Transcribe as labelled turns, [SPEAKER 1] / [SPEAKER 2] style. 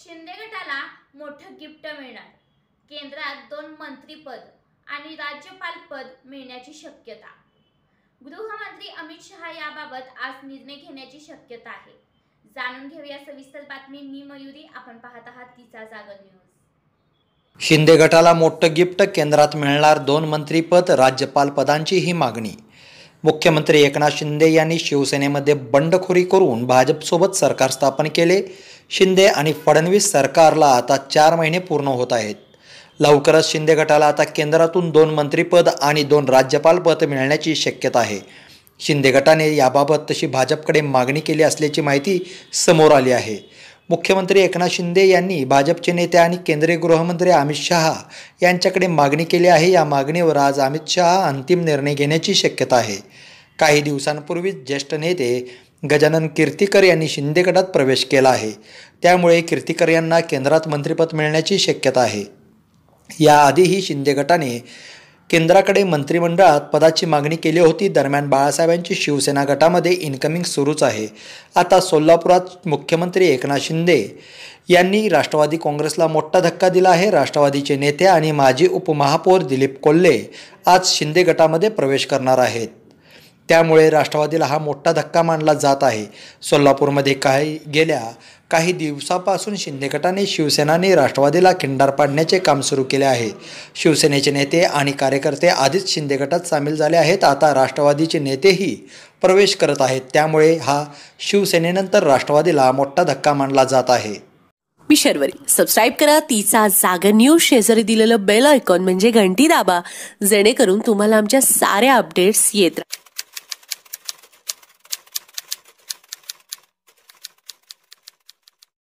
[SPEAKER 1] शिंदे गटाला मोठं गिफ्ट मिळणार केंद्रात दोन मंत्रीपद आणि राज्यपाल पद मिळण्याची शक्यता गृहमंत्री अमित शहा याबाबत आज निर्णय घेण्याची शक्यता आहे जाणून घेऊया सविस्तर बातमी मी मयुरी आपण पाहत आहात तिचा जागर
[SPEAKER 2] न्यूज शिंदे गटाला मोठं गिफ्ट केंद्रात मिळणार दोन मंत्रीपद राज्यपाल पदांची ही मागणी मुख्यमंत्री एकनाथ शिंदे यांनी शिवसेनेमध्ये बंडखोरी करून भाजपसोबत सरकार स्थापन केले शिंदे आणि फडणवीस सरकारला आता चार महिने पूर्ण होत आहेत लवकरच शिंदे गटाला आता केंद्रातून दोन मंत्रिपद आणि दोन राज्यपाल पद मिळण्याची शक्यता आहे शिंदे गटाने याबाबत तशी भाजपकडे मागणी केली असल्याची माहिती समोर आली आहे मुख्यमंत्री एकनाथ शिंदे यांनी भाजपचे नेते आणि केंद्रीय गृहमंत्री अमित शहा यांच्याकडे मागणी केली आहे या मागणीवर आज अमित शहा अंतिम निर्णय घेण्याची शक्यता आहे काही दिवसांपूर्वीच ज्येष्ठ नेते गजानन कीर्तीकर यांनी शिंदे गटात प्रवेश केला आहे त्यामुळे कीर्तीकर यांना केंद्रात मंत्रिपद मिळण्याची शक्यता आहे याआधीही शिंदे गटाने केंद्राकडे मंत्रिमंडळात पदाची मागणी केली होती दरम्यान बाळासाहेबांची शिवसेना गटामध्ये इन्कमिंग सुरूच आहे आता सोलापुरात मुख्यमंत्री एकनाथ शिंदे यांनी राष्ट्रवादी काँग्रेसला मोठा धक्का दिला आहे राष्ट्रवादीचे नेते आणि माजी उपमहापौर दिलीप कोल्हे आज शिंदे गटामध्ये प्रवेश करणार आहेत त्यामुळे राष्ट्रवादीला हा मोठा धक्का मानला जात आहे सोलापूरमध्ये काही गेल्या काही दिवसापासून शिंदे गटाने शिवसेनाने राष्ट्रवादीला खिंडार पाडण्याचे काम सुरू केले आहे शिवसेनेचे नेते आणि कार्यकर्ते आधीच शिंदे गटात सामील झाले आहेत आता राष्ट्रवादीचे नेतेही प्रवेश करत आहेत त्यामुळे हा शिवसेनेनंतर राष्ट्रवादीला मोठा धक्का मानला जात आहे
[SPEAKER 3] मी शर्वरी सबस्क्राईब करा तिचा जागर न्यूज शेजारी दिलेलं बेल आयकॉन म्हणजे घंटी दाबा जेणेकरून तुम्हाला आमच्या साऱ्या अपडेट्स येत